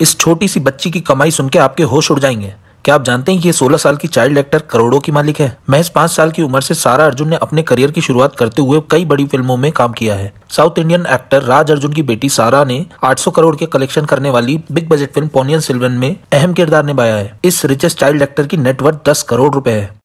इस छोटी सी बच्ची की कमाई सुनकर आपके होश उड़ जाएंगे क्या आप जानते हैं कि ये 16 साल की चाइल्ड एक्टर करोड़ों की मालिक है महज पांच साल की उम्र से सारा अर्जुन ने अपने करियर की शुरुआत करते हुए कई बड़ी फिल्मों में काम किया है South Indian actor Raj Arjun की बेटी सारा ने 800 करोड़ के कलेक्शन करने वाली big budget film Ponniyin Selvan में अहम किरदार निभाया है इस रिचेस्ट चाइल्ड एक्टर की नेटवर्थ दस करोड़ रूपए है